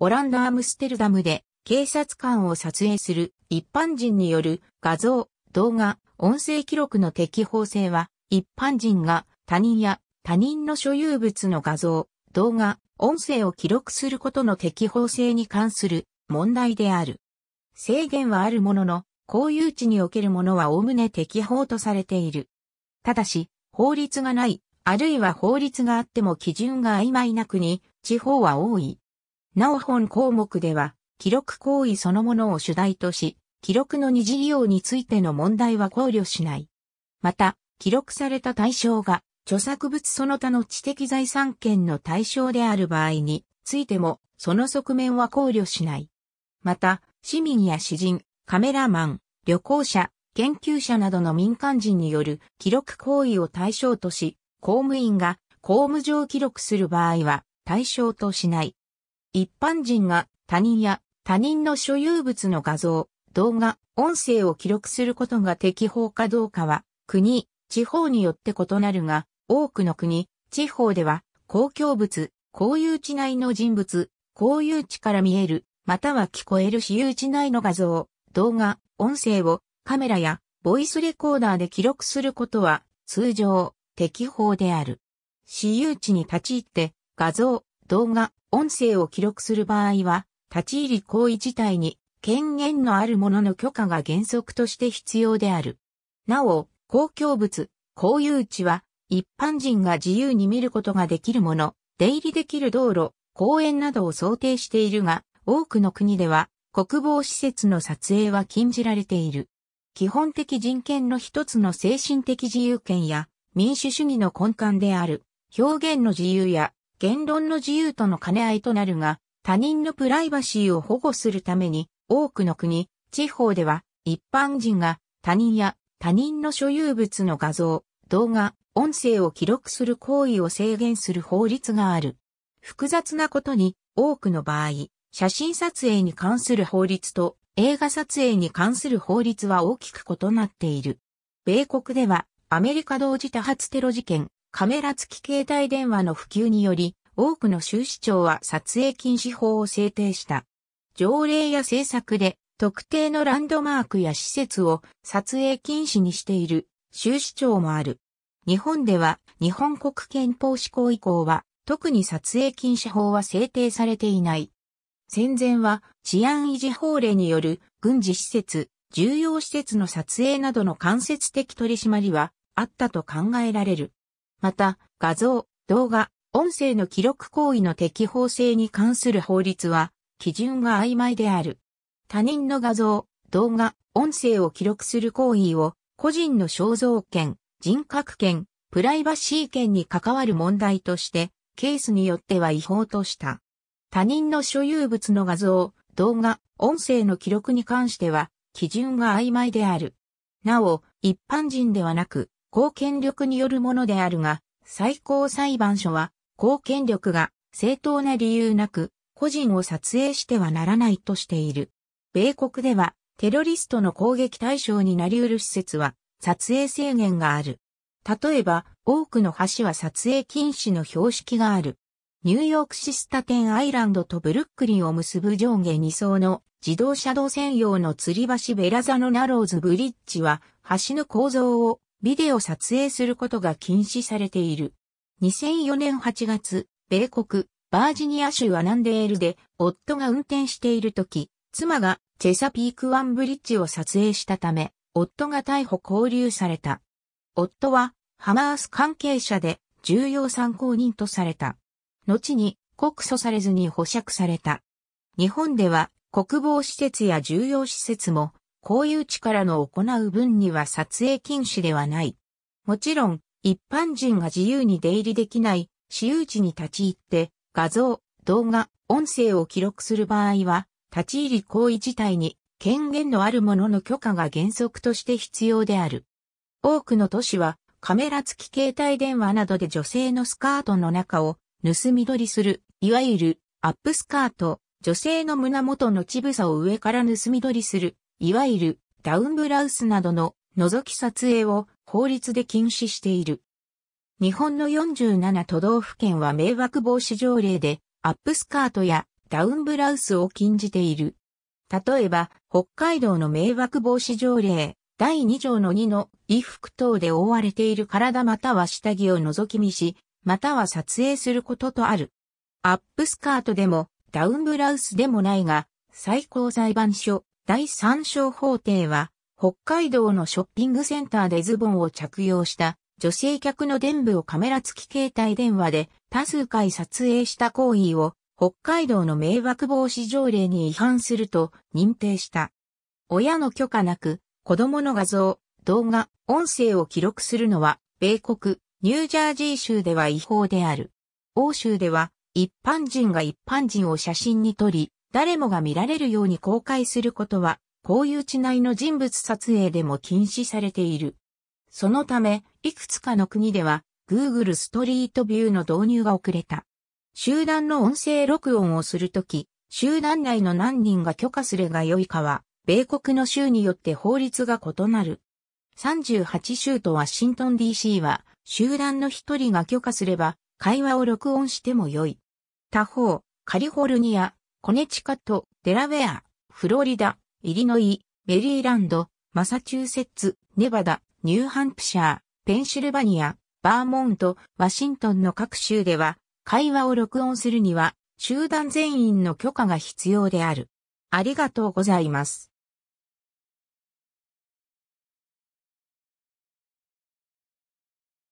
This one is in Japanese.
オランダ・アムステルダムで警察官を撮影する一般人による画像、動画、音声記録の適法性は一般人が他人や他人の所有物の画像、動画、音声を記録することの適法性に関する問題である。制限はあるものの、公有地におけるものは概ね適法とされている。ただし、法律がない、あるいは法律があっても基準が曖昧な国、地方は多い。なお本項目では、記録行為そのものを主題とし、記録の二次利用についての問題は考慮しない。また、記録された対象が、著作物その他の知的財産権の対象である場合についても、その側面は考慮しない。また、市民や詩人、カメラマン、旅行者、研究者などの民間人による記録行為を対象とし、公務員が公務上記録する場合は対象としない。一般人が他人や他人の所有物の画像、動画、音声を記録することが適法かどうかは、国、地方によって異なるが、多くの国、地方では、公共物、公有地内の人物、公有地から見える、または聞こえる私有地内の画像、動画、音声をカメラやボイスレコーダーで記録することは通常適法である。私有地に立ち入って画像、動画、音声を記録する場合は、立ち入り行為自体に権限のある者の許可が原則として必要である。なお、公共物、公有地は、一般人が自由に見ることができるもの、出入りできる道路、公園などを想定しているが、多くの国では、国防施設の撮影は禁じられている。基本的人権の一つの精神的自由権や民主主義の根幹である表現の自由や言論の自由との兼ね合いとなるが、他人のプライバシーを保護するために、多くの国、地方では、一般人が他人や他人の所有物の画像、動画、音声を記録する行為を制限する法律がある。複雑なことに、多くの場合、写真撮影に関する法律と映画撮影に関する法律は大きく異なっている。米国では、アメリカ同時多発テロ事件、カメラ付き携帯電話の普及により、多くの州市長は撮影禁止法を制定した。条例や政策で特定のランドマークや施設を撮影禁止にしている州市長もある。日本では日本国憲法施行以降は特に撮影禁止法は制定されていない。戦前は治安維持法令による軍事施設、重要施設の撮影などの間接的取り締まりはあったと考えられる。また、画像、動画、音声の記録行為の適法性に関する法律は、基準が曖昧である。他人の画像、動画、音声を記録する行為を、個人の肖像権、人格権、プライバシー権に関わる問題として、ケースによっては違法とした。他人の所有物の画像、動画、音声の記録に関しては、基準が曖昧である。なお、一般人ではなく、公権力によるものであるが、最高裁判所は、公権力が正当な理由なく、個人を撮影してはならないとしている。米国では、テロリストの攻撃対象になり得る施設は、撮影制限がある。例えば、多くの橋は撮影禁止の標識がある。ニューヨークシスタテンアイランドとブルックリンを結ぶ上下2層の自動車道専用の吊り橋ベラザノナローズブリッジは橋の構造をビデオ撮影することが禁止されている。2004年8月、米国、バージニア州アナンデールで、夫が運転している時、妻がチェサピークワンブリッジを撮影したため、夫が逮捕拘留された。夫は、ハマース関係者で、重要参考人とされた。後に、告訴されずに保釈された。日本では、国防施設や重要施設も公有地からの行う分には撮影禁止ではない。もちろん、一般人が自由に出入りできない私有地に立ち入って画像、動画、音声を記録する場合は、立ち入り行為自体に権限のある者の許可が原則として必要である。多くの都市はカメラ付き携帯電話などで女性のスカートの中を盗み撮りする、いわゆるアップスカート、女性の胸元の乳房を上から盗み撮りするいわゆるダウンブラウスなどの覗き撮影を法律で禁止している。日本の47都道府県は迷惑防止条例でアップスカートやダウンブラウスを禁じている。例えば、北海道の迷惑防止条例第2条の2の衣服等で覆われている体または下着を覗き見し、または撮影することとある。アップスカートでもダウンブラウスでもないが、最高裁判所第三章法廷は、北海道のショッピングセンターでズボンを着用した女性客の伝部をカメラ付き携帯電話で多数回撮影した行為を北海道の迷惑防止条例に違反すると認定した。親の許可なく子供の画像、動画、音声を記録するのは米国、ニュージャージー州では違法である。欧州では一般人が一般人を写真に撮り、誰もが見られるように公開することは、こういう地内の人物撮影でも禁止されている。そのため、いくつかの国では、Google ストリートビューの導入が遅れた。集団の音声録音をするとき、集団内の何人が許可すればよいかは、米国の州によって法律が異なる。38州とワシントン DC は、集団の一人が許可すれば、会話を録音してもよい。他方、カリフォルニア、コネチカット、デラウェア、フロリダ、イリノイ、メリーランド、マサチューセッツ、ネバダ、ニューハンプシャー、ペンシルバニア、バーモント、ワシントンの各州では、会話を録音するには、集団全員の許可が必要である。ありがとうございます。